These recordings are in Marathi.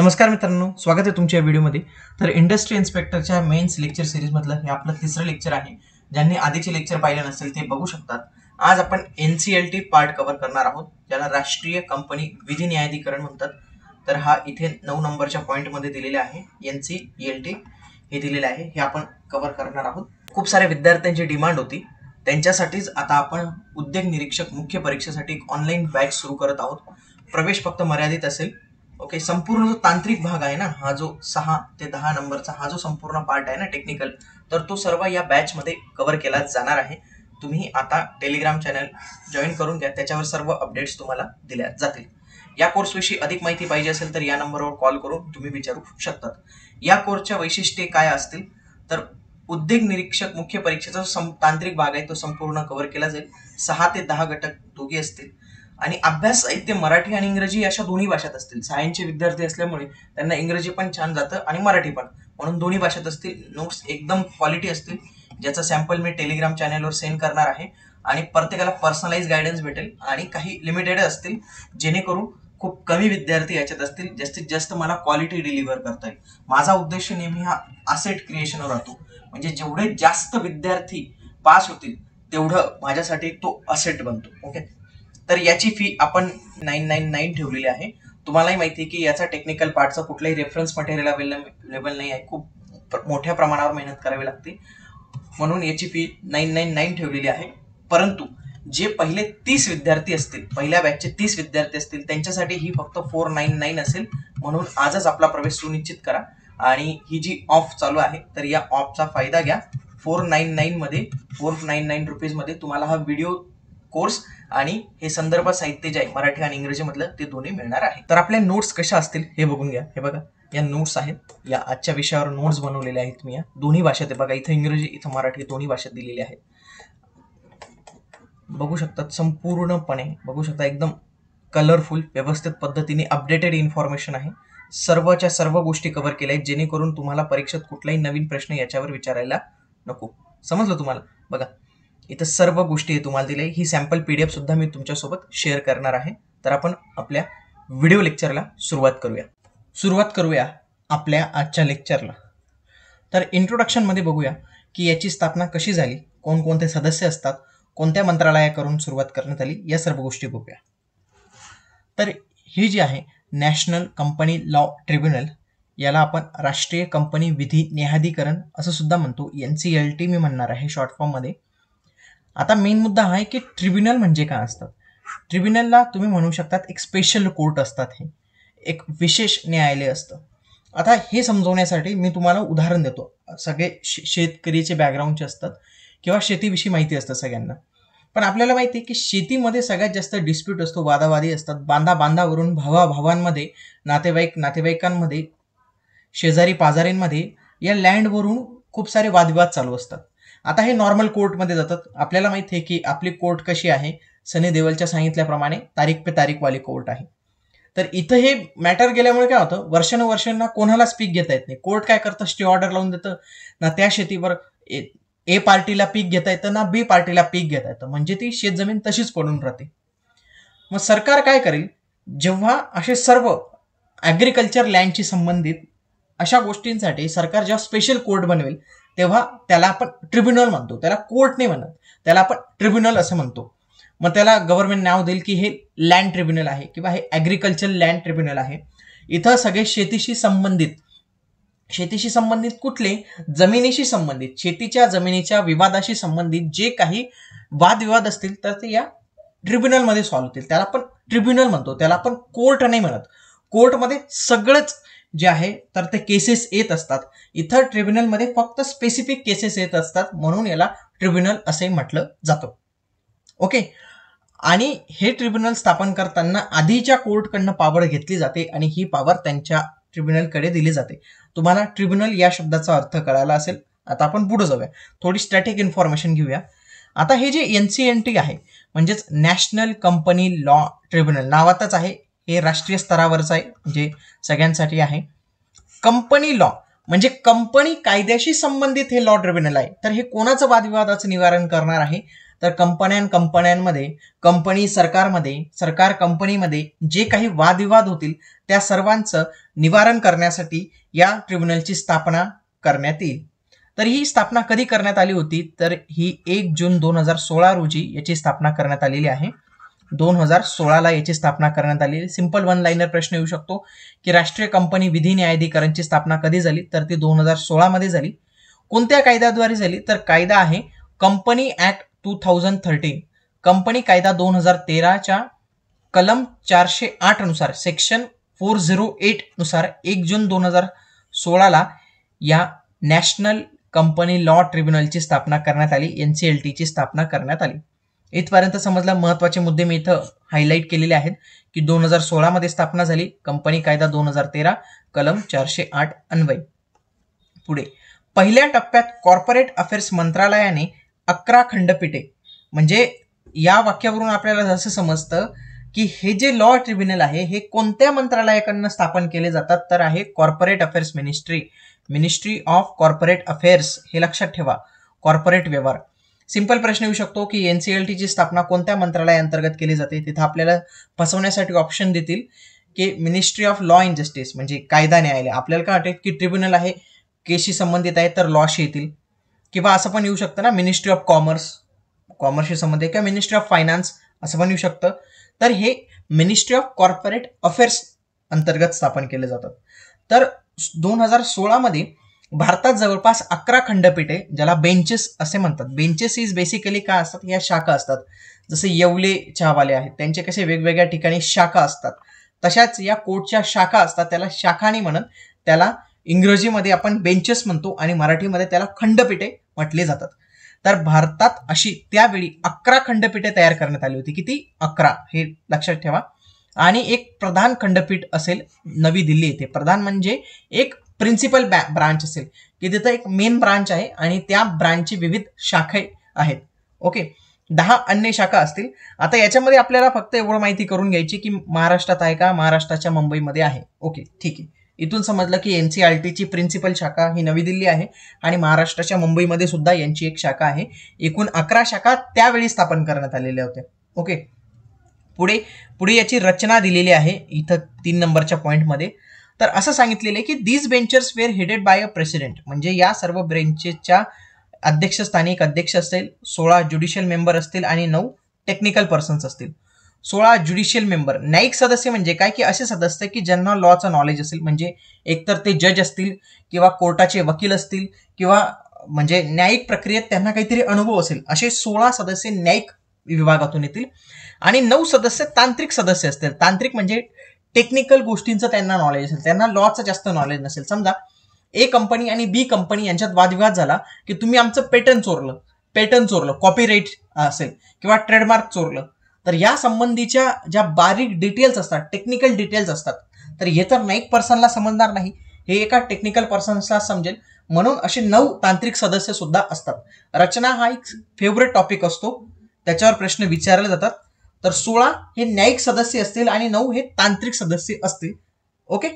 नमस्कार मित्रांनो स्वागत आहे तुमच्या व्हिडिओमध्ये तर इंडस्ट्री इन्स्पेक्टरच्या मेन्स लेक्चर सिरीजमधलं हे आपलं तिसरं लेक्चर आहे ज्यांनी आधीचे लेक्चर पाहिले नसेल ते बघू शकतात आज आपण N C L T part cover करणार आहोत ज्याला राष्ट्रीय कंपनी विधी न्यायाधिकरण म्हणतात तर हा इथे नऊ नंबरच्या पॉईंटमध्ये दिलेला आहे एन सी एल टी हे दिलेलं आहे हे आपण कव्हर करणार आहोत खूप साऱ्या विद्यार्थ्यांची डिमांड होती त्यांच्यासाठीच आता आपण उद्योग निरीक्षक मुख्य परीक्षेसाठी एक ऑनलाईन बॅच सुरू करत आहोत प्रवेश फक्त मर्यादित असेल ओके संपूर्ण जो तांत्रिक भाग आहे ना हा जो सहा ते दहा नंबरचा हा जो संपूर्ण पार्ट आहे ना टेक्निकल तर तो सर्व या बॅचमध्ये कव्हर केला जाणार आहे तुम्ही आता टेलिग्राम चॅनल जॉईन करून घ्या त्याच्यावर सर्व अपडेट्स तुम्हाला दिल्या जातील या कोर्सविषयी अधिक माहिती पाहिजे असेल तर या नंबरवर कॉल करून तुम्ही विचारू शकतात या कोर्सच्या वैशिष्ट्ये काय असतील तर उद्योग निरीक्षक मुख्य परीक्षेचा तांत्रिक भाग आहे तो संपूर्ण कव्हर केला जाईल सहा ते दहा घटक दोघे असतील आणि अभ्यास साहित्य मराठी आणि इंग्रजी अशा दोन्ही भाषेत असतील सायन्सचे विद्यार्थी असल्यामुळे त्यांना इंग्रजी पण छान जातं आणि मराठी पण म्हणून दोन्ही भाषेत असतील नोट्स एकदम क्वालिटी असतील ज्याचा सॅम्पल मी टेलिग्राम चॅनेलवर सेंड करणार आहे आणि प्रत्येकाला पर्सनलाइज गायडन्स भेटेल आणि काही लिमिटेड असतील जेणेकरून खूप कमी विद्यार्थी याच्यात असतील जास्तीत जास्त मला क्वालिटी डिलिव्हर करता येईल माझा उद्देश नेहमी हा असेट क्रिएशनवर राहतो म्हणजे जेवढे जास्त विद्यार्थी पास होतील तेवढं माझ्यासाठी तो असेट बनतो ओके तर याची फी आपण नाईन नाईन नाईन ठेवलेली आहे तुम्हालाही माहिती आहे की याचा टेक्निकल पार्टचा कुठलाही रेफरन्स मटेरियल अवेलेबल नाही आहे खूप मोठ्या प्रमाणावर मेहनत करावी लागते म्हणून याची फी नाईन नाईन नाईन ठेवलेली आहे परंतु जे पहिले तीस विद्यार्थी असतील पहिल्या बॅचचे तीस विद्यार्थी असतील त्यांच्यासाठी ही फक्त फोर नाईन नाईन असेल म्हणून आजच आपला प्रवेश सुनिश्चित करा आणि ही जी ऑफ चालू आहे तर या ऑफचा फायदा घ्या फोर नाईन नाईनमध्ये फोर नाईन नाईन रुपीजमध्ये तुम्हाला हा व्हिडिओ कोर्स आणि हे संदर्भ साहित्य जे आहे मराठी आणि इंग्रजीमधलं ते दोन्ही मिळणार आहे तर आपल्या नोट्स कशा असतील हे बघून घ्या हे बघा या नोट्स आहेत या आजच्या विषयावर नोट्स बनवलेल्या आहेत मी या दोन्ही भाषेत बघा इथं इंग्रजी इथं मराठी दोन्ही भाषेत दिलेली आहे बघू शकतात संपूर्णपणे बघू शकता एकदम कलरफुल व्यवस्थित पद्धतीने अपडेटेड इन्फॉर्मेशन आहे सर्वच्या सर्व गोष्टी कव्हर केल्या आहेत जेणेकरून तुम्हाला परीक्षेत कुठलाही नवीन प्रश्न याच्यावर विचारायला नको समजलं तुम्हाला बघा इथं सर्व गोष्टी तुम्हाला दिल्या ही सॅम्पल पी डी एफसुद्धा मी तुमच्यासोबत शेअर करणार आहे तर आपण आपल्या व्हिडिओ लेक्चरला सुरुवात करूया सुरुवात करूया आपल्या आजच्या लेक्चरला तर इंट्रोडक्शनमध्ये बघूया की याची स्थापना कशी झाली कोणकोणते सदस्य असतात कोणत्या मंत्रालयाकडून सुरुवात करण्यात आली या सर्व गोष्टी बघूया तर ही जी आहे नॅशनल कंपनी लॉ ट्रिब्युनल याला आपण राष्ट्रीय कंपनी विधी न्यायाधिकरण असं सुद्धा म्हणतो एन सी एल टी मी म्हणणार आहे शॉर्ट फॉर्ममध्ये आता मेन मुद्दा हा आहे की ट्रिब्युनल म्हणजे काय असतात ट्रिब्युनलला तुम्ही म्हणू शकतात एक स्पेशल कोर्ट असतात हे एक विशेष न्यायालय असतं आता हे समजवण्यासाठी मी तुम्हाला उदाहरण देतो सगळे शेतकरीचे बॅकग्राऊंडचे असतात किंवा शेतीविषयी माहिती असतं सगळ्यांना पण आपल्याला माहिती आहे की शेतीमध्ये सगळ्यात जास्त डिस्प्यूट असतो वादावादी असतात बांधा बांधावरून भावाभावांमध्ये नातेवाईक नातेवाईकांमध्ये शेजारी पाजारींमध्ये या लँडवरून खूप सारे वादविवाद चालू असतात आता हे नॉर्मल कोर्टमध्ये जातात आपल्याला माहित आहे की आपली कोर्ट कशी आहे सनी देवलच्या सांगितल्याप्रमाणे तारीख पे तारीखवाली कोर्ट आहे तर इथं हे मॅटर गेल्यामुळे काय होतं वर्षानुवर्षांना कोणालाच पीक घेता येत नाही कोर्ट काय करतं स्टे ऑर्डर लावून देतं ना त्या शेतीवर ए, पार्टीला पीक घेता येतं ना बी पार्टीला पीक घेता येतं म्हणजे ती शेतजमीन तशीच पडून राहते मग सरकार काय करेल जेव्हा असे सर्व ॲग्रिकल्चर लँडशी संबंधित अशा गोष्टींसाठी सरकार जेव्हा स्पेशल कोर्ट बनवेल तेव्हा त्याला आपण ट्रिब्युनल म्हणतो त्याला कोर्ट नाही म्हणत त्याला आपण ट्रिब्युनल असं म्हणतो मग त्याला गव्हर्नमेंट नाव देईल की हे लँड ट्रिब्युनल आहे किंवा हे ॲग्रिकल्चर लँड ट्रिब्युनल आहे इथं सगळे शेतीशी संबंधित शेतीशी संबंधित कुठले जमिनीशी संबंधित शेतीच्या जमिनीच्या विवादाशी संबंधित जे काही वादविवाद असतील तर ते या ट्रिब्युनलमध्ये सॉल्व्ह होतील त्याला आपण ट्रिब्युनल म्हणतो त्याला आपण कोर्ट नाही म्हणत कोर्टमध्ये सगळंच जे आहे तर ते केसेस येत असतात इथं ट्रिब्युनलमध्ये फक्त स्पेसिफिक केसेस येत असतात म्हणून याला ट्रिब्युनल असे म्हटलं जातं ओके आणि हे ट्रिब्युनल स्थापन करताना आधीच्या कोर्टकडनं पावर घेतली जाते आणि ही पावर त्यांच्या ट्रिब्युनलकडे दिली जाते तुम्हाला ट्रिब्युनल या शब्दाचा अर्थ कळायला असेल आता आपण पुढे जाऊया थोडी स्टॅटिक इन्फॉर्मेशन घेऊया आता हे जे एन सी एन टी आहे म्हणजेच नॅशनल कंपनी लॉ ट्रिब्युनल नावातच आहे हे राष्ट्रीय स्तरावरचं आहे जे सगळ्यांसाठी आहे कंपनी लॉ म्हणजे कंपनी कायद्याशी संबंधित हे लॉ ट्रिब्युनल आहे तर हे कोणाचं वादविवादाचं निवारण करणार आहे तर कंपन्या कंपन्यांमध्ये कंपनी सरकारमध्ये सरकार कंपनीमध्ये जे काही वादविवाद होतील त्या सर्वांचं निवारण करण्यासाठी या ट्रिब्युनलची स्थापना करण्यात येईल तर ही स्थापना कधी करण्यात आली होती तर ही एक जून दोन हजार सोळा रोजी याची स्थापना करण्यात आलेली आहे दोन हजार सोळाला याची स्थापना करण्यात आली सिंपल वन लाईनर प्रश्न येऊ शकतो की राष्ट्रीय कंपनी विधी न्यायाधिकरणची स्थापना कधी झाली तर ती दोन हजार सोळामध्ये झाली कोणत्या कायद्याद्वारे झाली तर कायदा आहे company act two thousand thirteen company कायदा दोन हजार तेराच्या कलम चारशे आठ नुसार सेक्शन फोर झिरो एट नुसार एक जून दोन हजार सोळाला या नॅशनल कंपनी लॉ ट्रिब्युनलची स्थापना करण्यात आली एन सी एल टीची स्थापना करण्यात आली इथपर्यंत समजला महत्वाचे मुद्दे मी इथं हायलाईट केलेले आहेत की दोन हजार सोळामध्ये स्थापना झाली कंपनी कायदा दोन हजार तेरा कलम चारशे आठ अन्वय पुढे पहिल्या टप्प्यात कॉर्पोरेट अफेअर्स मंत्रालयाने अकरा खंडपीठे म्हणजे या वाक्यावरून आपल्याला जसं समजतं की हे जे लॉ ट्रिब्युनल आहे हे कोणत्या मंत्रालयाकडनं स्थापन केले जातात तर आहे corporate affairs ministry ministry of corporate affairs हे लक्षात ठेवा कॉर्पोरेट व्यवहार सिंपल प्रश्न येऊ शकतो की एन सी एल टीची स्थापना कोणत्या मंत्रालयाअंतर्गत केली जाते तिथं आपल्याला फसवण्यासाठी ऑप्शन देतील की ministry of law and justice म्हणजे कायदा न्यायालय आपल्याला काय वाटेल की ट्रिब्युनल आहे केशी संबंधित आहे तर लॉशी येतील किंवा असं पण येऊ शकतं ना मिनिस्ट्री ऑफ कॉमर्स कॉमर्सशी संबंधित किंवा मिनिस्ट्री ऑफ फायनान्स असं पण येऊ शकतं तर हे मिनिस्ट्री ऑफ कॉर्पोरेट अफेअर्स अंतर्गत स्थापन केले जातात तर दोन हजार सोळामध्ये भारतात जवळपास अकरा खंडपीठे ज्याला बेंचेस असे म्हणतात बेंचेस इज बेसिकली काय असतात या शाखा असतात जसे येवले चहावाले आहेत त्यांचे कसे वेगवेगळ्या ठिकाणी शाखा असतात तशाच या कोर्टच्या शाखा असतात त्याला शाखाने म्हणत त्याला इंग्रजीमध्ये आपण बेंचेस म्हणतो आणि मराठीमध्ये त्याला खंडपीठे म्हटले जातात तर भारतात अशी त्यावेळी अकरा खंडपीठे तयार करण्यात आली होती किती अकरा हे लक्षात ठेवा आणि एक प्रधान खंडपीठ असेल नवी दिल्ली येथे प्रधान म्हणजे एक प्रिन्सिपल ब्रांच असेल की तिथं एक मेन ब्रांच आहे आणि त्या ब्रांचची विविध शाखा आहेत ओके दहा अन्य शाखा असतील आता याच्यामध्ये आपल्याला फक्त एवढं माहिती करून घ्यायची की महाराष्ट्रात आहे का महाराष्ट्राच्या मुंबईमध्ये आहे ओके ठीक आहे इथून समजलं की एन सी आर टीची प्रिन्सिपल शाखा ही नवी दिल्ली आहे आणि महाराष्ट्राच्या मुंबईमध्ये सुद्धा यांची एक शाखा आहे एकूण अकरा शाखा त्यावेळी स्थापन करण्यात आलेल्या होत्या ओके पुढे पुढे याची रचना दिलेली आहे इथं तीन नंबरच्या पॉईंटमध्ये तर असं सांगितलेलं आहे की these benchers were headed by a president म्हणजे या सर्व ब्रेंचेसच्या अध्यक्षस्थानी एक अध्यक्ष असेल सोळा ज्युडिशियल मेंबर असतील आणि नऊ टेक्निकल पर्सन्स असतील सोळा ज्युडिशियल मेंबर न्यायिक सदस्य म्हणजे काय की असे सदस्य की ज्यांना लॉचं नॉलेज असेल म्हणजे एकतर ते जज असतील किंवा कोर्टाचे वकील असतील किंवा म्हणजे न्यायिक प्रक्रियेत त्यांना काहीतरी अनुभव असेल असे सोळा सदस्य न्यायिक विभागातून येतील आणि नऊ सदस्य तांत्रिक सदस्य असतील तांत्रिक म्हणजे टेक्निकल गोष्टींचं त्यांना नॉलेज असेल त्यांना लॉचं जास्त नॉलेज नसेल समजा ए कंपनी आणि बी कंपनी यांच्यात वादविवाद झाला की तुम्ही आमचं पेटर्न चोरलं पेटर्न चोरलं कॉपीराईट असेल किंवा ट्रेडमार्क चोरलं तर या संबंधीच्या ज्या बारीक डिटेल्स असतात टेक्निकल डिटेल्स असतात तर हे तर नाईक पर्सनला समजणार नाही हे एका टेक्निकल पर्सन्सला समजेल म्हणून असे नऊ तांत्रिक सदस्य सुद्धा असतात रचना हा एक फेवरेट टॉपिक असतो त्याच्यावर प्रश्न विचारले जातात तर सोळा हे न्यायिक सदस्य असतील आणि नऊ हे तांत्रिक सदस्य असतील ओके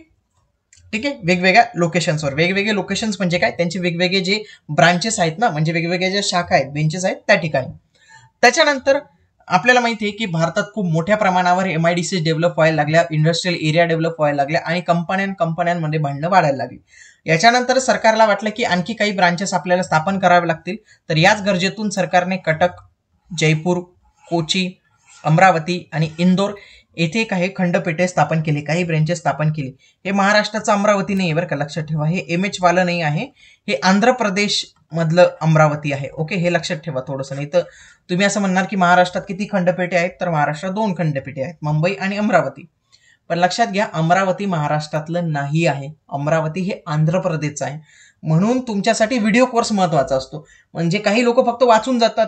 ठीक आहे वेगवेगळ्या लोकेशन्सवर वेगवेगळे लोकेशन्स म्हणजे काय त्यांचे वेगवेगळे जे ब्रांचेस आहेत ना म्हणजे वेगवेगळ्या ज्या शाखा आहेत बेंचेस आहेत त्या ठिकाणी त्याच्यानंतर आपल्याला माहिती आहे की भारतात खूप मोठ्या प्रमाणावर M I D C develop व्हायला लागल्या इंडस्ट्रियल एरिया डेव्हलप व्हायला लागल्या आणि कंपन्यां कंपन्यांमध्ये भांडणं वाढायला लागली याच्यानंतर सरकारला वाटलं की आणखी काही ब्रांचेस आपल्याला स्थापन करावे लागतील तर याच गरजेतून सरकारने कटक जयपूर कोची अमरावती आणि इंदोर येथे काही खंडपेठे स्थापन केली काही ब्रँचेस स्थापन केली हे महाराष्ट्राचं अमरावती नाही आहे बरं का लक्षात ठेवा हे एम एच वालं नाही आहे हे आंध्र प्रदेश मधलं अमरावती आहे ओके हे लक्षात ठेवा थोडंसं नाही तर तुम्ही असं म्हणणार की महाराष्ट्रात किती खंडपेठे आहेत तर महाराष्ट्रात दोन खंडपीठे आहेत मुंबई आणि अमरावती पण लक्षात घ्या अमरावती महाराष्ट्रातलं नाही आहे अमरावती हे आंध्र प्रदेशचं आहे म्हणून तुमच्यासाठी व्हिडिओ कोर्स महत्वाचा असतो म्हणजे काही लोक फक्त वाचून जातात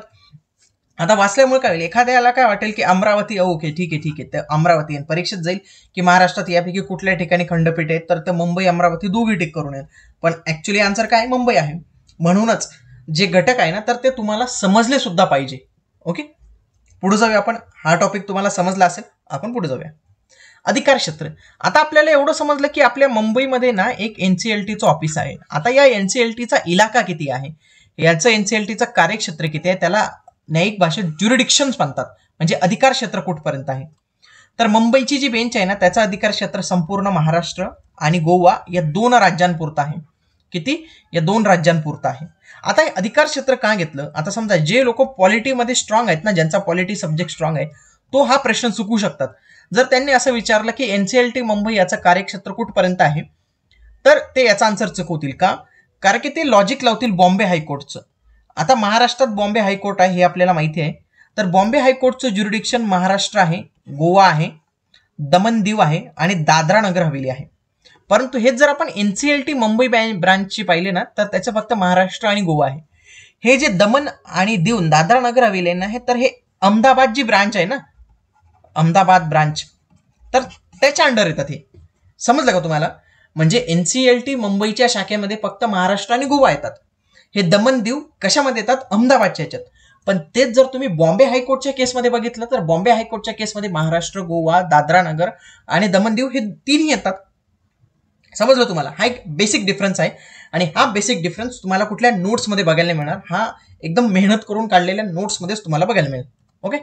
आता वाचल्यामुळे काय होईल एखाद्याला काय वाटेल की अमरावती ओके ठीक आहे ठीक आहे तर अमरावती परीक्षेत जाईल की महाराष्ट्रात यापैकी कुठल्या ठिकाणी खंडपीठ आहेत तर ते मुंबई अमरावती दोघी टिक करून येईल पण ऍक्च्युली आन्सर काय मुंबई आहे म्हणूनच जे घटक आहे ना तर ते तुम्हाला समजले सुद्धा पाहिजे ओके पुढे जाऊया आपण हा टॉपिक तुम्हाला समजला असेल आपण पुढे जाऊया अधिकार क्षेत्र आता आपल्याला एवढं समजलं की आपल्या मुंबईमध्ये ना एक एन सी एल टीचं ऑफिस आहे आता या एन सी एल टीचा इलाका किती आहे याचं एन सी एल टीचं कार्यक्षेत्र किती आहे त्याला न्यायिक भाषेत ज्युरिडिक्शन्स म्हणतात म्हणजे अधिकार क्षेत्र कुठपर्यंत आहे तर मुंबईची जी बेंच आहे ना त्याचं अधिकार क्षेत्र संपूर्ण महाराष्ट्र आणि गोवा या दोन राज्यांपुरतं आहे किती या दोन राज्यांपुरतं आहे आता हे अधिकार क्षेत्र का घेतलं आता समजा जे लोक पॉलिटीमध्ये स्ट्रॉंग आहेत ना ज्यांचा पॉलिटी सब्जेक्ट स्ट्रॉंग आहे तो हा प्रश्न चुकू शकतात जर त्यांनी असं विचारलं की एनसीएलटी मुंबई याचं कार्यक्षेत्र कुठपर्यंत आहे तर ते याचा आन्सर चुकवतील का कारण की ते लॉजिक लावतील बॉम्बे हायकोर्टचं आता महाराष्ट्रात बॉम्बे हायकोर्ट आहे हे आपल्याला माहिती आहे तर बॉम्बे हायकोर्टचं ज्युरिडिक्शन महाराष्ट्र आहे गोवा आहे दमन दीव आहे आणि दादरा नगर हवेली आहे परंतु हेच जर आपण N C L T Mumbai ब्रांचची पाहिले ना तर त्याचं फक्त महाराष्ट्र आणि गोवा आहे हे जे दमन आणि दीव दादरा नगर हवेली आहे ना हे तर हे अहमदाबाद जी ब्रांच आहे ना अहमदाबाद ब्रांच तर त्याच्या अंडर येतात हे समजलं का तुम्हाला म्हणजे एन सी एल टी मुंबईच्या शाखेमध्ये फक्त महाराष्ट्र आणि गोवा येतात हे दमन देव कशामध्ये येतात अहमदाबादच्या याच्यात पण तेच जर तुम्ही बॉम्बे हायकोर्टच्या केसमध्ये बघितलं तर बॉम्बे हायकोर्टच्या केसमध्ये महाराष्ट्र गोवा दादरा नगर आणि दमन हे तीनही येतात समजलं तुम्हाला हा एक बेसिक डिफरन्स आहे आणि हा बेसिक डिफरन्स तुम्हाला कुठल्या नोट्समध्ये बघायला मिळणार हा एकदम मेहनत करून काढलेल्या नोट्समध्येच तुम्हाला बघायला मिळेल ओके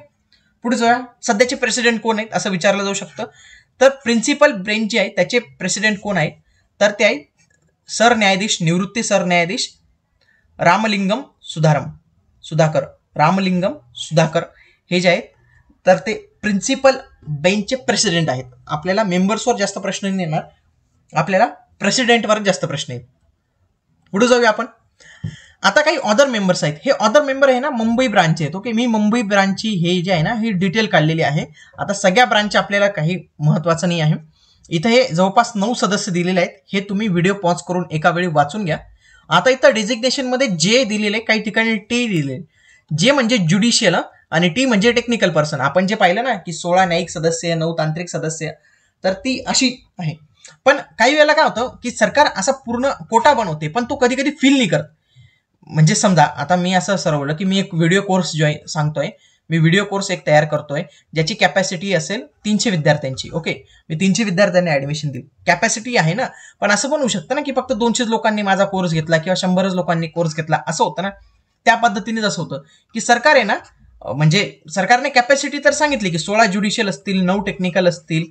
पुढे जाऊया सध्याचे प्रेसिडेंट कोण आहेत असं विचारलं जाऊ शकतं तर प्रिन्सिपल ब्रेंच जे आहे त्याचे प्रेसिडेंट कोण आहेत तर ते आहे सरन्यायाधीश निवृत्ती सरन्यायाधीश रामलिंगम सुधारम सुधाकर रामलिंगम सुधाकर हे जे आहेत तर ते प्रिन्सिपल बेंचचे प्रेसिडेंट आहेत आपल्याला मेंबर्सवर जास्त प्रश्न येणार आपल्याला प्रेसिडेंटवर जास्त प्रश्न येईल पुढे जाऊया आपण आता काही ऑदर मेंबर्स आहेत हे ऑदर मेंबर आहे ना मुंबई ब्रांच आहेत ओके मी मुंबई ब्रांचची हे जे आहे ना ही डिटेल काढलेली आहे आता सगळ्या ब्रांच आपल्याला काही महत्त्वाचं नाही आहे इथं हे जवळपास नऊ सदस्य दिलेले आहेत हे तुम्ही व्हिडिओ पॉज करून एका वेळी वाचून घ्या आता इथं मध्ये जे दिलेले काही ठिकाणी टी दिले जे म्हणजे ज्युडिशियल आणि टी म्हणजे टेक्निकल पर्सन आपण जे पाहिलं ना की सोळा न्यायिक सदस्य नऊ तांत्रिक सदस्य तर ती अशी आहे पण काही वेळेला काय होतं की सरकार असा पूर्ण कोटा बनवते पण तो कधी कधी फील नाही करत म्हणजे समजा आता मी असं सरवलं की मी एक व्हिडिओ कोर्स जॉईन सांगतोय मी व्हिडिओ कोर्स एक तयार करतोय ज्याची कॅपॅसिटी असेल तीनशे विद्यार्थ्यांची ओके मी तीनशे विद्यार्थ्यांनी ऍडमिशन दिली कॅपॅसिटी आहे ना पण असं पण होऊ शकतं ना की फक्त दोनशेच लोकांनी माझा कोर्स घेतला किंवा शंभरच लोकांनी कोर्स घेतला असं होतं ना त्या पद्धतीनेच असं होतं की सरकार आहे ना म्हणजे सरकारने कॅपॅसिटी तर सांगितली की सोळा ज्युडिशियल असतील नऊ टेक्निकल असतील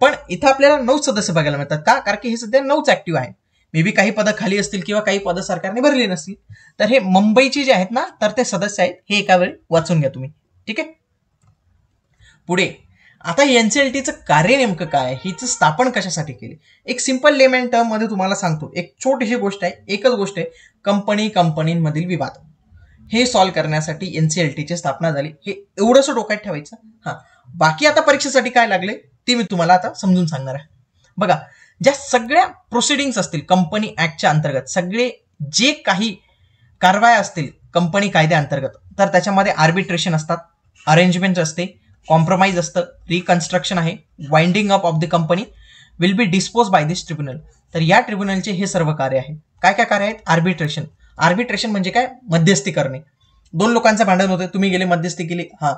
पण इथं आपल्याला नऊ सदस्य बघायला मिळतात का कारण की हे सध्या नऊच ऍक्टिव्ह आहे मे बी काही पदं खाली असतील किंवा काही पदं सरकारने भरली नसतील तर हे मुंबईची जे आहेत ना तर ते सदस्य आहेत हे एका वेळी वाचून घ्या तुम्ही ठीक आहे पुढे आता एनसीएलटीचं कार्य नेमकं काय हिचं स्थापन कशासाठी केली एक सिंपल लेमेंट टर्म मध्ये तुम्हाला सांगतो एक छोटीशी गोष्ट आहे एकच गोष्ट आहे कंपनी कंपनींमधील विवाद हे सॉल्व करण्यासाठी एनसीएलटीची स्थापना झाली हे एवढंसं डोक्यात ठेवायचं हां बाकी आता परीक्षेसाठी काय लागले ते मी तुम्हाला आता समजून सांगणार आहे बघा ज्या सगळ्या प्रोसिडिंग्स असतील कंपनी ऍक्टच्या अंतर्गत सगळे जे काही कारवाया असतील कंपनी अंतर्गत तर त्याच्यामध्ये आर्बिट्रेशन असतात अरेंजमेंट असते कॉम्प्रोमाइज असतं रिकन्स्ट्रक्शन आहे winding up of the company will be dispose by this tribunal तर या ट्रिब्युनलचे हे सर्व कार्य आहे काय काय कार्य आहेत आर्बिट्रेशन आर्बिट्रेशन म्हणजे काय मध्यस्थी करणे दोन लोकांचं भांडण होतं तुम्ही गेले मध्यस्थी केली हा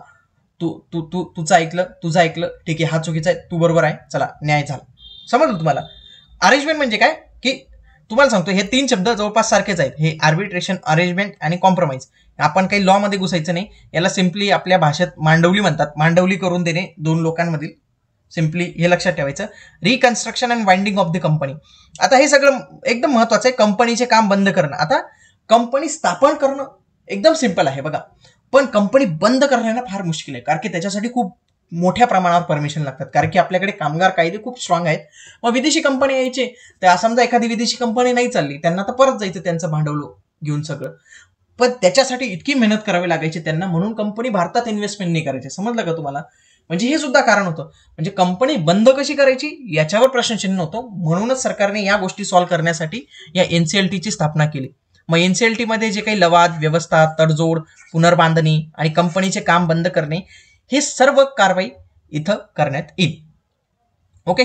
तू तू तू तुझं ऐकलं तुझं ऐकलं ठीक आहे हा चुकीचा आहे तू बरोबर आहे चला न्याय झाला समजलं तुम्हाला अरेंजमेंट म्हणजे काय की तुम्हाला सांगतो हे तीन शब्द जवळपास सारखेच आहेत हे आर्बिट्रेशन अरेंजमेंट आणि कॉम्प्रोमाइज आपण काही लॉ मध्ये घुसायचं नाही याला सिम्पली आपल्या भाषेत मांडवली म्हणतात मांडवली करून देणे दोन लोकांमधील सिम्पली हे लक्षात ठेवायचं reconstruction and winding of the company आता हे सगळं एकदम महत्वाचं आहे कंपनीचे काम बंद करणं आता कंपनी स्थापन करणं एकदम सिम्पल आहे बघा पण कंपनी बंद करणं फार मुश्किल आहे कारण की त्याच्यासाठी खूप मोठ्या प्रमाणावर परमिशन लागतात कारण की आपल्याकडे कामगार कायदे खूप स्ट्रॉंग आहेत मग विदेशी कंपनी यायचे तर समजा एखादी विदेशी कंपनी नाही चालली त्यांना तर परत जायचं त्यांचं भांडवल घेऊन सगळं पण त्याच्यासाठी इतकी मेहनत करावी लागायची त्यांना म्हणून कंपनी भारतात इन्व्हेस्टमेंट नाही करायची समजलं का तुम्हाला म्हणजे हे सुद्धा कारण होतं म्हणजे कंपनी बंद कशी करायची याच्यावर प्रश्नचिन्ह होतं म्हणूनच सरकारने या गोष्टी सॉल्व्ह करण्यासाठी या एनसीएलटीची स्थापना केली मग एनसीएलटी मध्ये जे काही लवाद व्यवस्था तडजोड पुनर्बांधणी आणि कंपनीचे काम बंद करणे हे सर्व कारवाई इथं करण्यात येईल ओके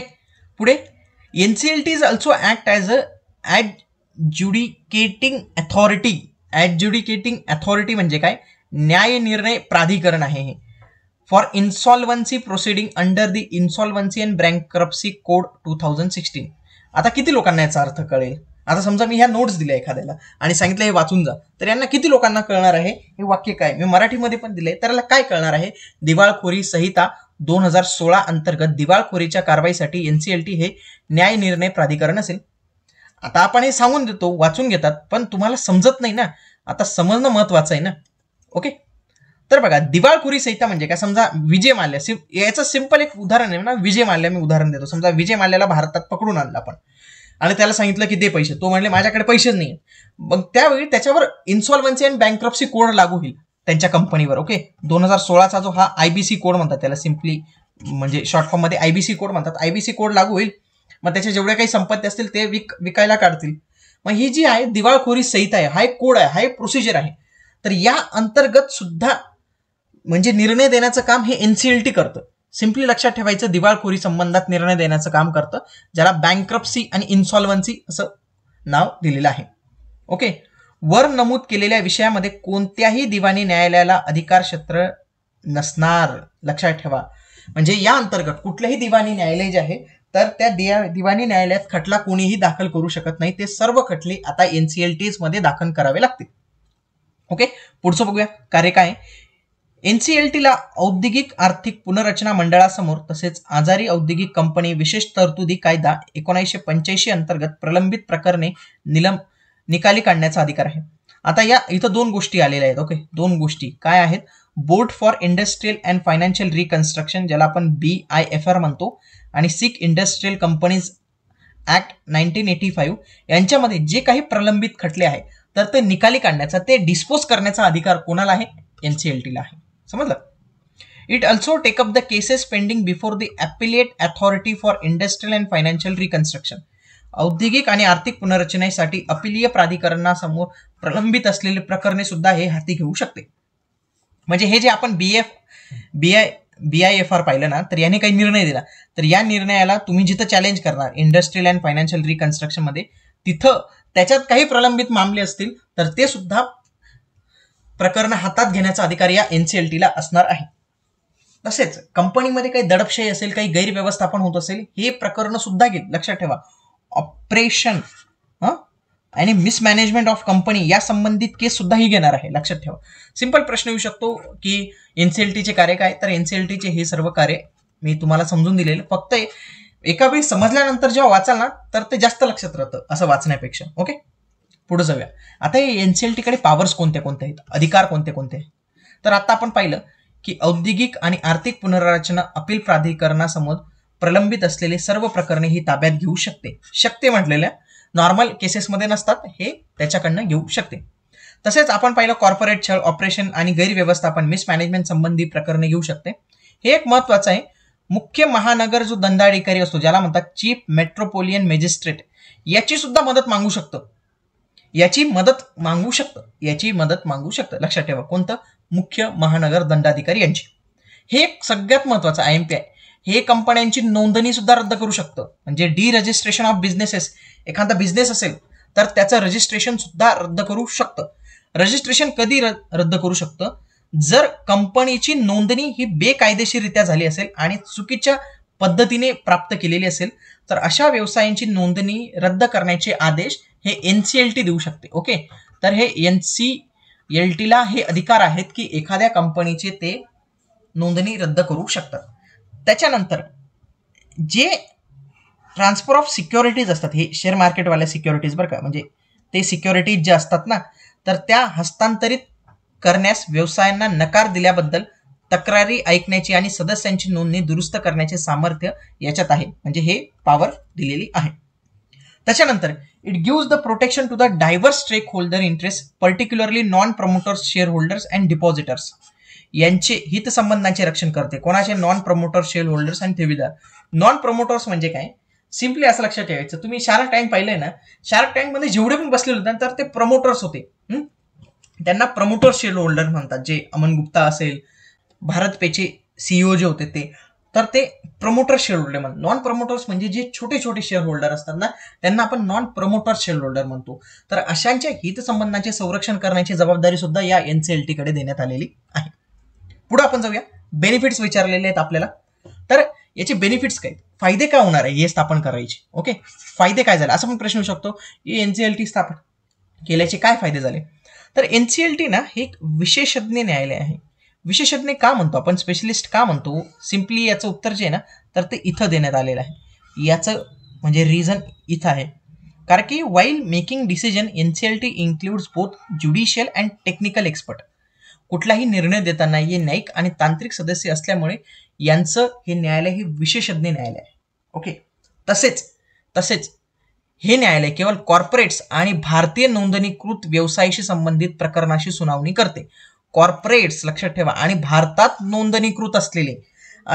पुढे T is also act as a adjudicating authority adjudicating authority म्हणजे काय न्याय निर्णय प्राधिकरण आहे हे for insolvency proceeding under the insolvency and bankruptcy code two thousand sixteen आता किती लोकांना याचा अर्थ कळेल आता समजा मी ह्या नोट्स दिल्या एखाद्याला आणि सांगितलं हे वाचून जा तर यांना किती लोकांना कळणार आहे हे वाक्य काय मी मराठीमध्ये पण दिले तर याला काय कळणार आहे दिवाळखोरी संहिता दोन हजार सोळा अंतर्गत दिवाळखोरीच्या कारवाईसाठी एन सी एल टी हे न्याय निर्णय प्राधिकरण असेल आता आपण हे सांगून देतो वाचून घेतात पण तुम्हाला समजत नाही ना आता समजणं महत्वाचं आहे ना ओके तर बघा दिवाळखोरी संहिता म्हणजे काय समजा विजय माल्या सिम याचं सिंपल एक उदाहरण आहे ना विजय माल्या मी उदाहरण देतो समजा विजय माल्याला भारतात पकडून आणलं आपण आणि त्याला सांगितलं की दे पैसे तो म्हणले माझ्याकडे पैसेच नाही मग त्यावेळी त्याच्यावर इन्सॉल्वन्सी अँड बँक्रप्सी कोड लागू होईल त्यांच्या कंपनीवर ओके दोन हजार सोळाचा जो हा आयबीसी कोड म्हणतात त्याला सिम्पली म्हणजे शॉर्ट मध्ये आयबीसी कोड म्हणतात आयबीसी कोड लागू होईल मग त्याच्या जेवढ्या काही संपत्ती असतील ते विक विकायला काढतील मग ही जी आहे दिवाळखोरी संहिता आहे हा एक कोड आहे हा एक प्रोसिजर आहे तर या अंतर्गत सुद्धा म्हणजे निर्णय देण्याचं काम हे एनसीएलटी करतं सिम्पली लक्षात ठेवायचं दिवाळखोरी संबंधात निर्णय देण्याचं काम करतं ज्याला बँक्रप्सी आणि इन्सॉल्वन्सी असं नाव दिलेलं आहे ओके वर नमूद केलेल्या विषयामध्ये कोणत्याही दिवाणी न्यायालयाला अधिकार क्षेत्र नसणार लक्षात ठेवा म्हणजे या अंतर्गत कुठलंही दिवाणी न्यायालय जे आहे तर त्या दिवाणी न्यायालयात खटला कोणीही दाखल करू शकत नाही ते सर्व खटले आता एनसीएलटीज मध्ये दाखल करावे लागतील ओके पुढचं बघूया कार्य काय एनसीएलटीला औद्योगिक आर्थिक पुनर्रचना मंडळासमोर तसेच आजारी औद्योगिक कंपनी विशेष तरतुदी कायदा एकोणीसशे पंच्याऐंशी अंतर्गत प्रलंबित प्रकरणे निलम निकाली काढण्याचा अधिकार आहे आता या इथं दोन गोष्टी आलेल्या आहेत ओके दोन गोष्टी काय आहेत board for industrial and financial reconstruction ज्याला आपण बी आय एफ आर म्हणतो आणि sick industrial companies act nineteen eighty five यांच्यामध्ये जे काही प्रलंबित खटले आहे तर ते निकाली काढण्याचा ते डिस्पोज करण्याचा अधिकार कोणाला आहे एन सी एल टीला आहे समजलं it also take up the cases pending before the appellate authority for industrial and financial reconstruction औद्योगिक आणि आर्थिक पुनर्रचनेसाठी अपिलीय प्राधिकरणासमोर प्रलंबित असलेले प्रकरणे सुद्धा हे हाती घेऊ शकते म्हणजे हे जे आपण B F B I B I F R पाहिलं ना तर याने काही निर्णय दिला तर या निर्णयाला तुम्ही जिथं चॅलेंज करणार इंडस्ट्रियल अँड फायनान्शियल रिकन्स्ट्रक्शन मध्ये तिथं त्याच्यात काही प्रलंबित मामले असतील तर ते सुद्धा प्रकरण हातात घेण्याचा अधिकार या एनसीएलटीला असणार आहे तसेच कंपनीमध्ये काही दडपशाही असेल काही गैरव्यवस्थापन होत असेल हे प्रकरण सुद्धा घेत लक्षात ठेवा ऑपरेशन आणि मिसमॅनेजमेंट ऑफ कंपनी या संबंधित केस सुद्धा ही घेणार आहे लक्षात ठेवा सिंपल प्रश्न येऊ शकतो की एनसीएलटीचे कार्य काय तर एनसीएलटीचे हे सर्व कार्य मी तुम्हाला समजून दिलेलं फक्त एका वेळी समजल्यानंतर जेव्हा वाचाल ना तर ते जास्त लक्षात राहतं असं वाचण्यापेक्षा ओके पुढे जाऊया आता कडे पॉवर्स कोणत्या कोणत्या आहेत अधिकार कोणते कोणते तर आता आपण पाहिलं की औद्योगिक आणि आर्थिक पुनर्रचना अपील प्राधिकरणासमोर प्रलंबित असलेले सर्व प्रकरणे ही ताब्यात घेऊ शकते शक्य म्हटलेल्या नॉर्मल केसेसमध्ये नसतात हे त्याच्याकडनं घेऊ शकते तसेच आपण पाहिलं कॉर्पोरेट छळ ऑपरेशन आणि गैरव्यवस्थापन मिसमॅनेजमेंट संबंधी प्रकरणे घेऊ शकते हे एक महत्वाचं आहे मुख्य महानगर जो दंडाधिकारी असतो ज्याला म्हणतात चीफ मेट्रोपोलियन मॅजिस्ट्रेट याची सुद्धा मदत मागू शकतो याची मदत मागू शकतं याची मदत मागू शकतं लक्षात ठेवा कोणतं मुख्य महानगर दंडाधिकारी यांची हे एक सगळ्यात महत्वाचं आय एम पी आय हे कंपन्यांची नोंदणी सुद्धा रद्द करू शकतं म्हणजे डी रजिस्ट्रेशन ऑफ बिझनेसेस एखादा बिझनेस असेल तर त्याचं रजिस्ट्रेशन सुद्धा रद्द करू शकतं रजिस्ट्रेशन कधी रद्द करू शकतं जर कंपनीची नोंदणी ही बेकायदेशीररित्या झाली असेल आणि चुकीच्या पद्धतीने प्राप्त केलेली असेल तर अशा व्यवसायांची नोंदणी रद्द करण्याचे आदेश हे एन सी एल टी देऊ शकते ओके तर हे एन सी एल टीला हे अधिकार आहेत की एखाद्या कंपनीचे ते नोंदणी रद्द करू शकतात त्याच्यानंतर जे ट्रान्सफर ऑफ सिक्युरिटीज असतात हे शेअर मार्केटवाल्या सिक्युरिटीज बरं का म्हणजे ते सिक्युरिटीज ज्या असतात ना तर त्या हस्तांतरित करण्यास व्यवसायांना नकार दिल्याबद्दल तक्रारी ऐकण्याची आणि सदस्यांची नोंदणी दुरुस्त करण्याचे सामर्थ्य याच्यात आहे म्हणजे हे पॉवर दिलेली आहे त्याच्यानंतर it gives the protection to the diverse stakeholder interest particularly non promoters shareholders and depositors यांचे हितसंबंधांचे रक्षण करते कोणाचे नॉन प्रमोटर शेअर होल्डर्स आणि ठेवीदार नॉन प्रमोटर्स म्हणजे काय सिम्पली असं लक्षात ठेवायचं तुम्ही शार्क टँक पाहिलंय ना शार्क टँक मध्ये जेवढे पण बसलेले होते तर ते प्रमोटर्स होते त्यांना प्रमोटर शेअर होल्डर म्हणतात जे अमन गुप्ता असेल भारत पेचे सीईओ e जे होते ते तर ते प्रमोटर शेअर होल्डर म्हणतात नॉन प्रमोटर्स म्हणजे जे छोटे छोटे शेअर होल्डर असतात ना त्यांना आपण नॉन प्रमोटर शेअर होल्डर म्हणतो तर अशांच्या हितसंबंधांचे संरक्षण करण्याची जबाबदारी सुद्धा या एनसीएलटीकडे देण्यात आलेली आहे पुढे आपण जाऊया बेनिफिट्स विचारलेले आहेत आपल्याला तर याचे बेनिफिट्स काय फायदे काय होणार आहे हे स्थापन करायचे ओके फायदे काय झाले असं आपण प्रश्न होऊ शकतो एन सी एल टी स्थापन केल्याचे काय फायदे झाले तर एन सी एल टी ना हे एक विशेषज्ञ न्यायालय आहे विशेषज्ञ का म्हणतो आपण स्पेशलिस्ट का म्हणतो सिम्पली याचं उत्तर जे आहे ना तर ते इथं देण्यात आलेलं आहे याचं म्हणजे रिझन इथं आहे कारण की while making decision N C L T includes both judicial and technical expert कुठलाही निर्णय देताना हे न्यायिक आणि तांत्रिक सदस्य असल्यामुळे यांचं हे न्यायालय हे विशेषज्ञ न्यायालय आहे ओके तसेच तसेच हे न्यायालय केवळ कॉर्पोरेट्स आणि भारतीय नोंदणीकृत व्यवसायाशी संबंधित प्रकरणाशी सुनावणी करते कॉर्पोरेट्स लक्षात ठेवा आणि भारतात नोंदणीकृत असलेले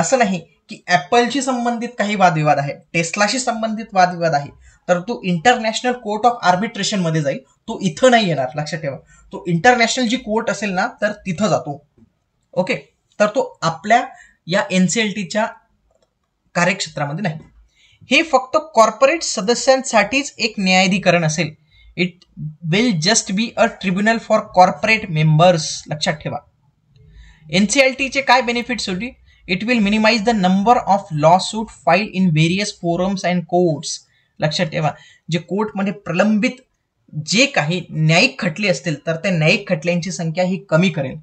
असं नाही की ॲपलशी संबंधित काही वादविवाद आहे टेस्लाशी संबंधित वादविवाद आहे तर तो इंटरनॅशनल कोर्ट ऑफ आर्बिट्रेशन मध्ये जाईल तो इथं नाही येणार लक्षात ठेवा तो इंटरनॅशनल जी कोर्ट असेल ना तर तिथं जातो ओके तर तो आपल्या या टीच्या कार्यक्षेत्रामध्ये नाही हे फक्त कॉर्पोरेट सदस्यांसाठीच एक न्यायाधिकरण असेल it will just be a tribunal for corporate members लक्षात ठेवा टीचे काय बेनिफिट्स होती it will minimise the number of lawsuit file in various forums and courts लक्षात ठेवा जे कोर्टमध्ये प्रलंबित जे काही न्यायिक खटले असतील तर त्या न्यायिक खटल्यांची संख्या ही कमी करेल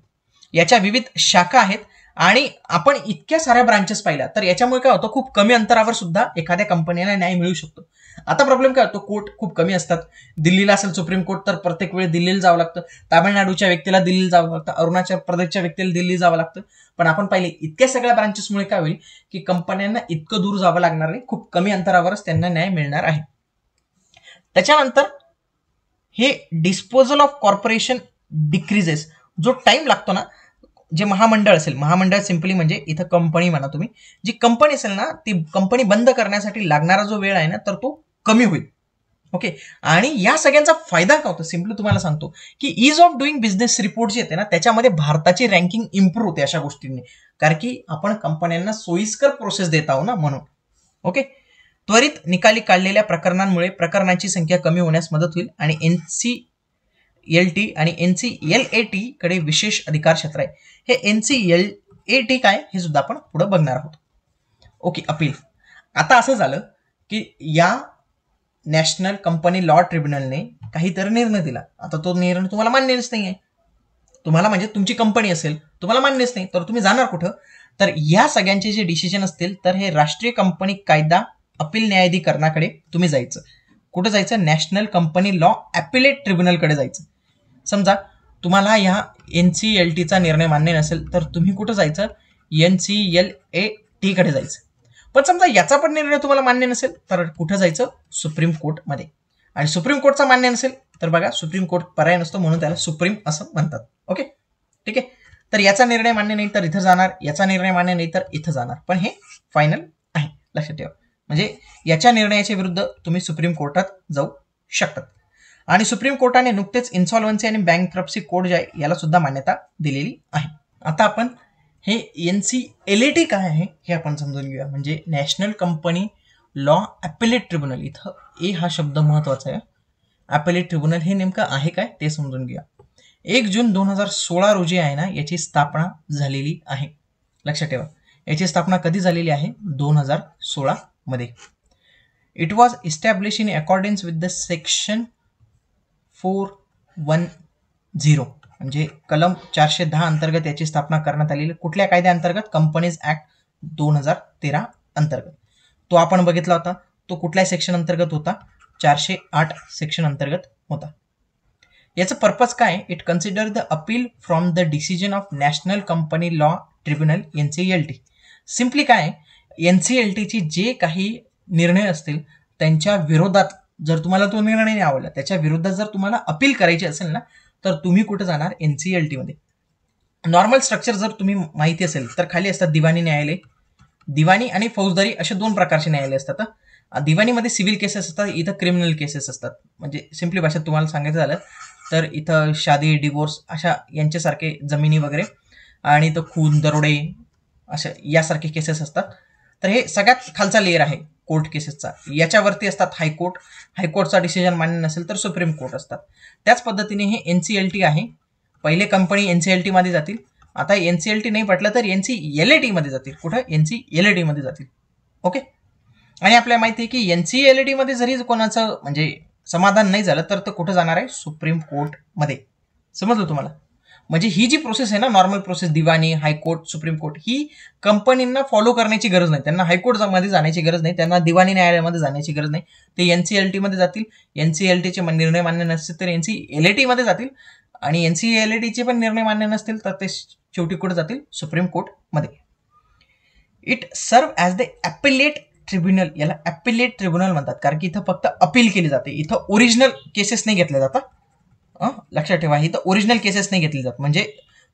याच्या विविध शाखा आहेत आणि आपण इतक्या साऱ्या ब्रांचेस पाहिल्या तर याच्यामुळे काय होतं खूप कमी अंतरावर सुद्धा एखाद्या कंपनीला न्याय मिळू शकतो आता प्रॉब्लेम काय होतो कोर्ट खूप कमी असतात दिल्लीला असेल सुप्रीम कोर्ट तर प्रत्येक वेळी दिल्लीला जावं लागतं तामिळनाडूच्या व्यक्तीला दिल्लीला जावं लागतं अरुणाचल प्रदेशच्या व्यक्तीला दिल्ली जावं लागतं पण आपण पाहिले इतक्या सगळ्या ब्रांचेसमुळे काय होईल की कंपन्यांना इतकं दूर जावं लागणार नाही खूप कमी अंतरावरच त्यांना न्याय मिळणार आहे त्याच्यानंतर हे डिस्पोजल ऑफ कॉर्पोरेशन डिक्रीजेस जो टाइम लागतो ना जे महामंडळ असेल महामंडळ सिंपली म्हणजे इथं कंपनी म्हणा तुम्ही जी कंपनी असेल ना ती कंपनी बंद करण्यासाठी लागणारा जो वेळ आहे ना तर तो कमी होईल ओके आणि या सगळ्यांचा फायदा काय होतो सिम्पली तुम्हाला सांगतो की ease of doing business report जे येते ना त्याच्यामध्ये भारताची रँकिंग इम्प्रूव्ह होते अशा गोष्टींनी कारण की आपण कंपन्यांना सोयीस्कर प्रोसेस देत आहोत ना म्हणून ओके त्वरित निकाली काढलेल्या प्रकरणांमुळे प्रकरणांची संख्या कमी होण्यास मदत होईल आणि एन सी एल टी आणि N C L A T कडे विशेष अधिकार क्षेत्र आहे हे N C L A T काय हे सुद्धा आपण पुढे बघणार आहोत ओके अपील आता असं झालं की या नॅशनल कंपनी लॉ ट्रिब्युनलने काहीतरी निर्णय दिला आता तो निर्णय तुम्हाला मान्यच नाही आहे तुम्हाला म्हणजे तुमची कंपनी असेल तुम्हाला मान्यच नाही तर तुम्ही जाणार कुठं तर या सगळ्यांचे जे डिसिजन असतील तर हे राष्ट्रीय कंपनी कायदा अपील न्यायाधिकरणाकडे तुम्ही जायचं कुठं जायचं नॅशनल कंपनी लॉ ॲपिलेट ट्रिब्युनलकडे जायचं समजा तुम्हाला ह्या एन सी एल e टीचा निर्णय मान्य नसेल तर तुम्ही कुठं जायचं एन सी एल ए टीकडे जायचं पण समजा याचा पण निर्णय तुम्हाला मान्य नसेल तर कुठं जायचं सुप्रीम कोर्टमध्ये आणि सुप्रीम कोर्टचा मान्य नसेल तर बघा सुप्रीम कोर्ट पर्याय नसतो म्हणून त्याला सुप्रीम असं म्हणतात ओके ठीक आहे तर याचा निर्णय मान्य नाही तर इथं जाणार याचा निर्णय मान्य नाही तर इथं जाणार पण हे फायनल आहे लक्षात ठेवा म्हणजे याच्या निर्णयाच्या विरुद्ध तुम्ही सुप्रीम कोर्टात जाऊ शकतात आणि सुप्रीम कोर्टाने नुकतेच इन्सॉल्वन्सी आणि बँक क्रप्सी कोड जे याला सुद्धा मान्यता दिलेली आहे आता आपण हे N C L A T काय आहे हे आपण समजून घेऊया म्हणजे national company law appellate tribunal इथं ए हा शब्द महत्त्वाचा आहे ॲपेलेट ट्रिब्युनल हे नेमकं आहे काय ते समजून घेऊया एक जून दोन हजार सोळा रोजी आहे ना याची स्थापना झालेली आहे लक्षात ठेवा याची स्थापना कधी झालेली आहे दोन हजार सोळामध्ये it was establish in according with the section four one zero म्हणजे कलम चारशे दहा अंतर्गत याची स्थापना करण्यात आलेली कुठल्या कायद्याअंतर्गत कंपनीज ऍक्ट दोन हजार तेरा अंतर्गत तो आपण बघितला होता तो कुठल्या सेक्शन अंतर्गत होता चारशे आठ सेक्शन अंतर्गत होता याचं पर्पज काय it consider the appeal from the decision of national company law tribunal N C simply काय एन सी एल जे काही निर्णय असतील त्यांच्या विरोधात जर तुम्हाला तो निर्णय नाही आवडला त्याच्या विरोधात जर तुम्हाला अपील करायची असेल ना तर तुम्ही कुठं जाणार एन सी एल टीमध्ये नॉर्मल स्ट्रक्चर जर तुम्ही माहिती असेल तर खाली असतात दिवाणी न्यायालय दिवाणी आणि फौजदारी असे दोन प्रकारचे न्यायालय असतात दिवाणीमध्ये सिव्हिल केसेस असतात इथं क्रिमिनल केसेस असतात म्हणजे सिम्पली भाषेत तुम्हाला सांगायचं झालं तर इथं शादी डिवोर्स अशा यांच्यासारखे जमिनी वगैरे आणि इथं खून दरोडे अशा यासारखे केसेस असतात तर हे सगळ्यात खालचा लेअर आहे कोर्ट केसेसचा याच्यावरती असतात हायकोर्ट हायकोर्टचा डिसिजन मान्य नसेल तर सुप्रीम कोर्ट असतात त्याच पद्धतीने हे एन सी एल टी आहे पहिले कंपनी एन सी एल टीमध्ये जातील आता एन सी एल टी नाही पटलं तर एन सी एल ए जातील कुठं एन सी एल ए जातील ओके आणि आपल्याला माहिती आहे की एन सी एल ई डीमध्ये जरी कोणाचं म्हणजे समाधान नाही झालं तर ते कुठं जाणार आहे सुप्रीम कोर्टमध्ये समजलं तुम्हाला म्हणजे ही जी प्रोसेस आहे ना नॉर्मल प्रोसेस दिवाणी हायकोर्ट सुप्रीम कोर्ट ही कंपनींना फॉलो करण्याची गरज नाही त्यांना हायकोर्टमध्ये जाण्याची गरज नाही त्यांना दिवाणी न्यायालयामध्ये जाण्याची गरज नाही ते एनसीएलटीमध्ये जातील एनसीएलटीचे निर्णय मान्य नसतील तर एनसीएलएटी मध्ये जातील आणि एनसीएलएटीचे पण निर्णय मान्य नसतील तर ते शेवटी कुठे जातील सुप्रीम कोर्टमध्ये it serve as the appellate tribunal याला ॲपिलेट ट्रिब्युनल म्हणतात कारण की इथं फक्त अपील केली जाते इथं ओरिजिनल केसेस नाही घेतल्या जातात लक्षात ठेवा इथं ओरिजिनल केसेस नाही घेतली जात म्हणजे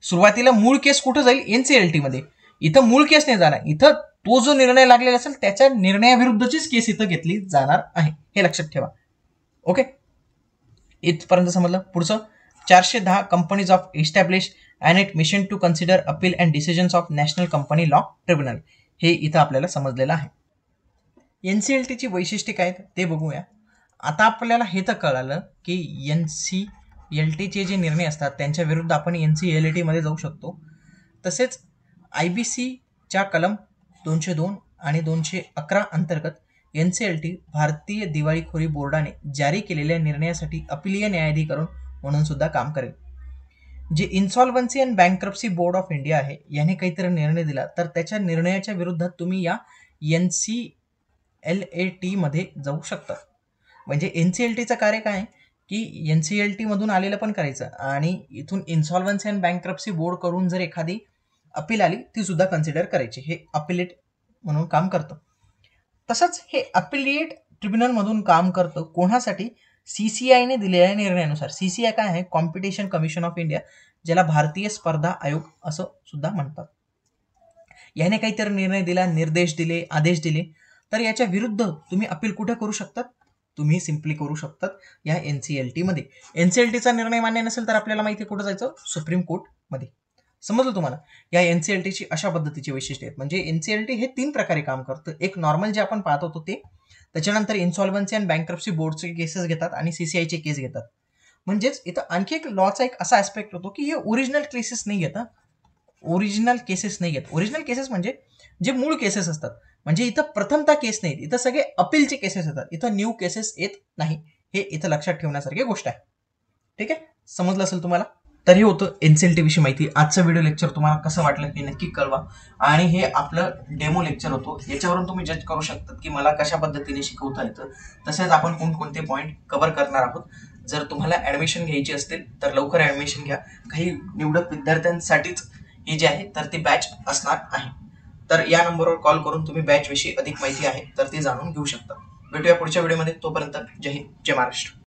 सुरुवातीला मूळ केस कुठं जाईल एन सी एनसीएलटी मध्ये इथं मूळ केस नाही जाणार इथं तो जो निर्णय लागलेला असेल त्याच्या निर्णयाविरुद्धचीच केस इथं घेतली जाणार आहे हे लक्षात ठेवा ओके इथपर्यंत समजलं पुढचं चारशे दहा companies of establish and it mission to consider appeal and decisions of national company law tribunal हे इथं आपल्याला समजलेलं आहे एन सी एल टीची वैशिष्ट्ये काय ते बघूया आता आपल्याला हे तर कळालं की एन सी एल टीचे जे निर्णय असतात त्यांच्या विरुद्ध आपण एन सी एल ई टीमध्ये जाऊ शकतो तसेच आय बी सीच्या कलम दोनशे दोन आणि दोनशे अकरा अंतर्गत एन सी एल टी भारतीय दिवाळीखोरी बोर्डाने जारी केलेल्या निर्णयासाठी अपिलीय न्यायाधिकरण म्हणून सुद्धा काम करेल जे insolvency and bankruptcy board of India आहे याने काहीतरी निर्णय दिला तर त्याच्या निर्णयाच्या विरुद्धात तुम्ही या एन सी एल ए टीमध्ये जाऊ शकता म्हणजे एन सी एल टीचं कार्य काय आहे की एन सी एल आलेलं पण करायचं आणि इथून इन्सॉल्वन्स अँड बँक्रप्सी बोर्ड करून जर एखादी अपील आली ती सुद्धा कन्सिडर करायची हे अपिलेट म्हणून काम करतं तसंच हे अपिलिएट ट्रिब्युनलमधून काम करतं कोणासाठी सी सी आयने दिलेल्या निर्णयानुसार सी सी आय काय आहे कॉम्पिटिशन कमिशन ऑफ इंडिया ज्याला भारतीय स्पर्धा आयोग असं सुद्धा म्हणतात याने काहीतरी निर्णय दिला निर्देश दिले आदेश दिले तर याच्या विरुद्ध तुम्ही अपील कुठे करू शकतात तुम्ही सिम्पली करू शकतात या N C L N C L टीचा निर्णय मान्य नसेल तर आपल्याला माहिती कुठं जायचं सुप्रीम कोर्टमध्ये समजलं तुम्हाला या एन सी एल टीची अशा पद्धतीची वैशिष्ट्य आहेत म्हणजे एन सी एल टी हे तीन प्रकारे काम करतं एक नॉर्मल जे आपण पाहत होतो ते त्याच्यानंतर इन्सॉल्वन्सी अँड बँकरप्सी बोर्डचे केसेस घेतात आणि सीसीआयचे केस घेतात म्हणजेच इथं आणखी एक लॉचा एक असा ऍस्पेक्ट होतो की हे ओरिजिनल केसेस नाही घेतात ओरिजिनल केसेस नाही घेत ओरिजिनल केसेस म्हणजे जे मूळ केसेस असतात म्हणजे इथं प्रथमता केस नाहीत इथं सगळे अपीलचे केसेस येतात इथं न्यू केसेस येत नाही हे इथं लक्षात ठेवण्यासारखी गोष्ट आहे ठीक आहे समजलं असेल तुम्हाला तरी हे होतं एनसीएलटी विषयी माहिती आजचं व्हिडिओ लेक्चर तुम्हाला कसं वाटलं हे नक्की कळवा आणि हे आपलं डेमो लेक्चर होतो याच्यावरून तुम्ही जज करू शकतात की मला कशा पद्धतीने शिकवता येतं तसेच आपण कोणकोणते पॉईंट कव्हर करणार आहोत जर तुम्हाला ॲडमिशन घ्यायची असतील तर लवकर ॲडमिशन घ्या काही निवडक विद्यार्थ्यांसाठीच ही जी आहे तर ती बॅच असणार आहे तर या नंबरवर कॉल करून तुम्ही बॅचविषयी अधिक माहिती आहे तर ती जाणून घेऊ शकता भेटूया पुढच्या व्हिडिओमध्ये तोपर्यंत जय हिंद जय महाराष्ट्र